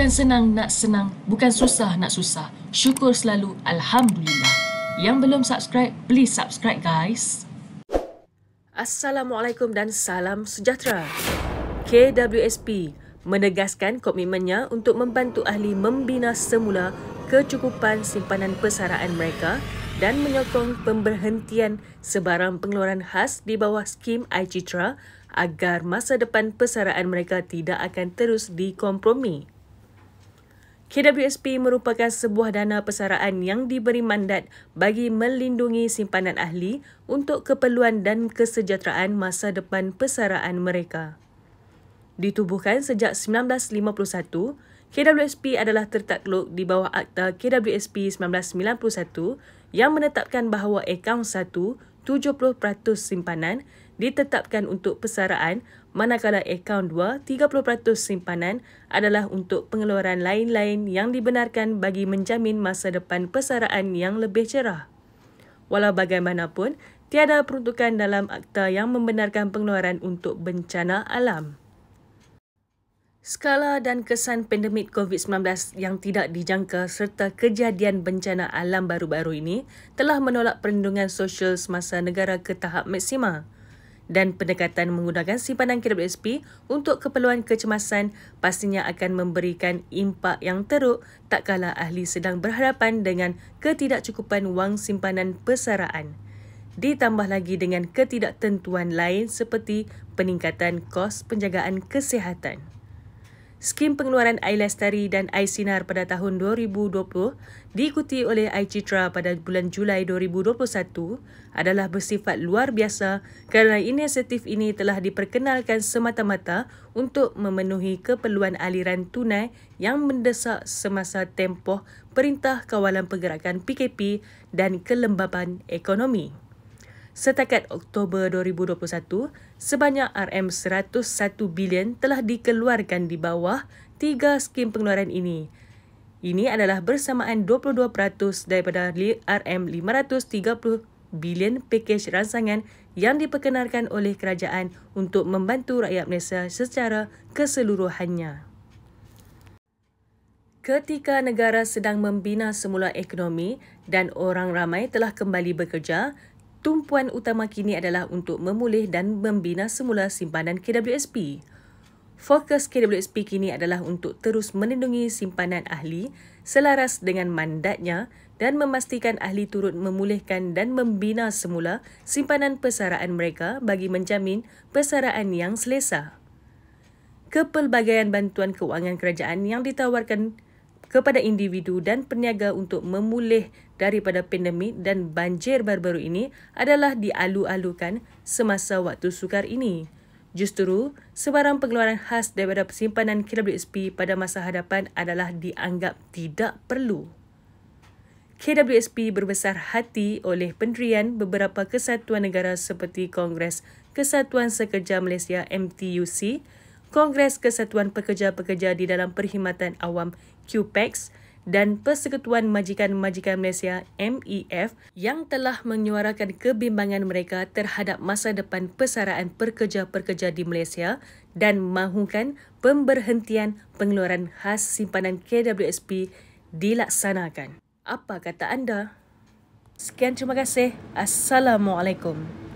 bukan senang nak senang, bukan susah nak susah. Syukur selalu, Alhamdulillah. Yang belum subscribe, please subscribe guys. Assalamualaikum dan salam sejahtera. KWSP menegaskan komitmennya untuk membantu ahli membina semula kecukupan simpanan persaraan mereka dan menyokong pemberhentian sebarang pengeluaran khas di bawah skim iCitra agar masa depan persaraan mereka tidak akan terus dikompromi. KWSP merupakan sebuah dana persaraan yang diberi mandat bagi melindungi simpanan ahli untuk keperluan dan kesejahteraan masa depan persaraan mereka. Ditubuhkan sejak 1951, KWSP adalah tertakluk di bawah Akta KWSP 1991 yang menetapkan bahawa akaun satu 70% simpanan ditetapkan untuk persaraan manakala akaun 2, 30% simpanan adalah untuk pengeluaran lain-lain yang dibenarkan bagi menjamin masa depan persaraan yang lebih cerah. Walau bagaimanapun, tiada peruntukan dalam akta yang membenarkan pengeluaran untuk bencana alam. Skala dan kesan pandemik COVID-19 yang tidak dijangka serta kejadian bencana alam baru-baru ini telah menolak perlindungan sosial semasa negara ke tahap maksimal dan pendekatan menggunakan simpanan KWSP untuk keperluan kecemasan pastinya akan memberikan impak yang teruk tak kala ahli sedang berhadapan dengan ketidakcukupan wang simpanan persaraan. Ditambah lagi dengan ketidaktentuan lain seperti peningkatan kos penjagaan kesihatan skim pengeluaran iLestari dan e-Sinar pada tahun 2020 diikuti oleh e-Citra pada bulan Julai 2021 adalah bersifat luar biasa kerana inisiatif ini telah diperkenalkan semata-mata untuk memenuhi keperluan aliran tunai yang mendesak semasa tempoh Perintah Kawalan Pergerakan PKP dan Kelembapan Ekonomi setakat Oktober 2021, sebanyak RM101 bilion telah dikeluarkan di bawah tiga skim pengeluaran ini. Ini adalah bersamaan 22% daripada RM530 bilion pakej rangsangan yang diperkenalkan oleh kerajaan untuk membantu rakyat Malaysia secara keseluruhannya. Ketika negara sedang membina semula ekonomi dan orang ramai telah kembali bekerja, tumpuan utama kini adalah untuk memulih dan membina semula simpanan KWSP. Fokus KWSP kini adalah untuk terus melindungi simpanan ahli selaras dengan mandatnya dan memastikan ahli turut memulihkan dan membina semula simpanan persaraan mereka bagi menjamin persaraan yang selesa. Kepelbagaian bantuan kewangan kerajaan yang ditawarkan kepada individu dan peniaga untuk memulih daripada pandemik dan banjir baru-baru ini adalah dialu-alukan semasa waktu sukar ini. Justeru, sebarang pengeluaran khas daripada persimpanan KWSP pada masa hadapan adalah dianggap tidak perlu. KWSP berbesar hati oleh pendirian beberapa kesatuan negara seperti Kongres Kesatuan Sekerja Malaysia MTUC Kongres Kesatuan Pekerja-Pekerja di dalam Perkhidmatan Awam QPEX dan Persekutuan Majikan-Majikan Malaysia MEF yang telah menyuarakan kebimbangan mereka terhadap masa depan persaraan pekerja-pekerja di Malaysia dan mahukan pemberhentian pengeluaran khas simpanan KWSP dilaksanakan. Apa kata anda? Sekian terima kasih. Assalamualaikum.